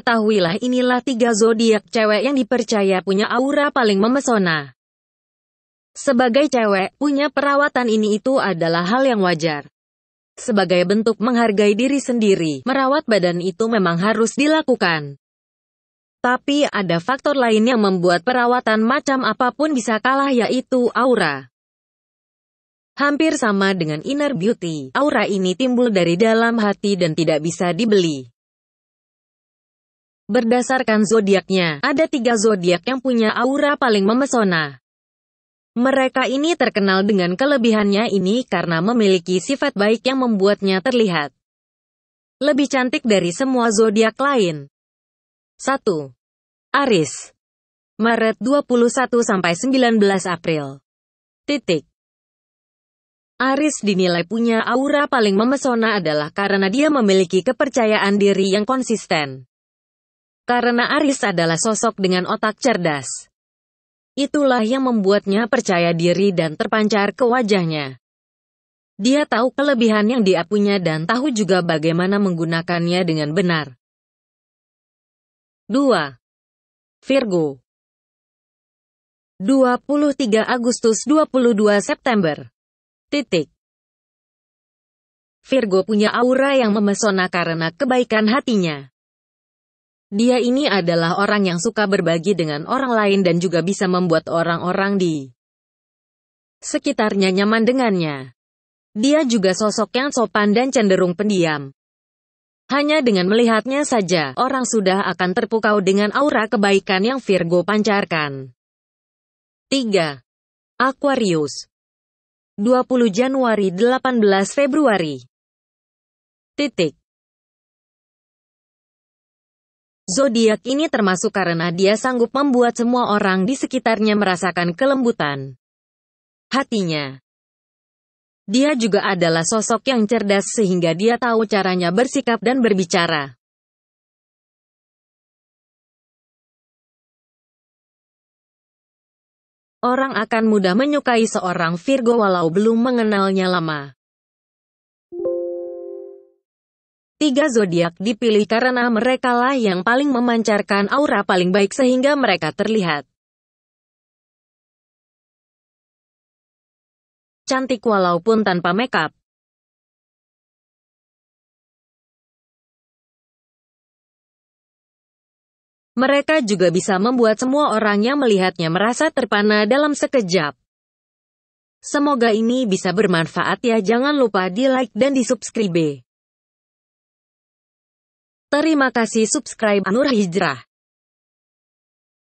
Ketahuilah inilah tiga zodiak cewek yang dipercaya punya aura paling memesona. Sebagai cewek, punya perawatan ini itu adalah hal yang wajar. Sebagai bentuk menghargai diri sendiri, merawat badan itu memang harus dilakukan. Tapi ada faktor lain yang membuat perawatan macam apapun bisa kalah yaitu aura. Hampir sama dengan inner beauty, aura ini timbul dari dalam hati dan tidak bisa dibeli. Berdasarkan zodiaknya, ada tiga zodiak yang punya aura paling memesona. Mereka ini terkenal dengan kelebihannya ini karena memiliki sifat baik yang membuatnya terlihat lebih cantik dari semua zodiak lain. 1. Aris. Maret 21 sampai 19 April. Titik. Aris dinilai punya aura paling memesona adalah karena dia memiliki kepercayaan diri yang konsisten karena Aris adalah sosok dengan otak cerdas. Itulah yang membuatnya percaya diri dan terpancar ke wajahnya. Dia tahu kelebihan yang dia punya dan tahu juga bagaimana menggunakannya dengan benar. 2. Virgo 23 Agustus 22 September Titik Virgo punya aura yang memesona karena kebaikan hatinya. Dia ini adalah orang yang suka berbagi dengan orang lain dan juga bisa membuat orang-orang di sekitarnya nyaman dengannya. Dia juga sosok yang sopan dan cenderung pendiam. Hanya dengan melihatnya saja, orang sudah akan terpukau dengan aura kebaikan yang Virgo pancarkan. 3. Aquarius 20 Januari 18 Februari Titik Zodiak ini termasuk karena dia sanggup membuat semua orang di sekitarnya merasakan kelembutan hatinya. Dia juga adalah sosok yang cerdas sehingga dia tahu caranya bersikap dan berbicara. Orang akan mudah menyukai seorang Virgo walau belum mengenalnya lama. Tiga zodiak dipilih karena merekalah yang paling memancarkan aura paling baik sehingga mereka terlihat cantik walaupun tanpa makeup. Mereka juga bisa membuat semua orang yang melihatnya merasa terpana dalam sekejap. Semoga ini bisa bermanfaat ya jangan lupa di like dan di subscribe. Terima kasih subscribe Nur Hijrah.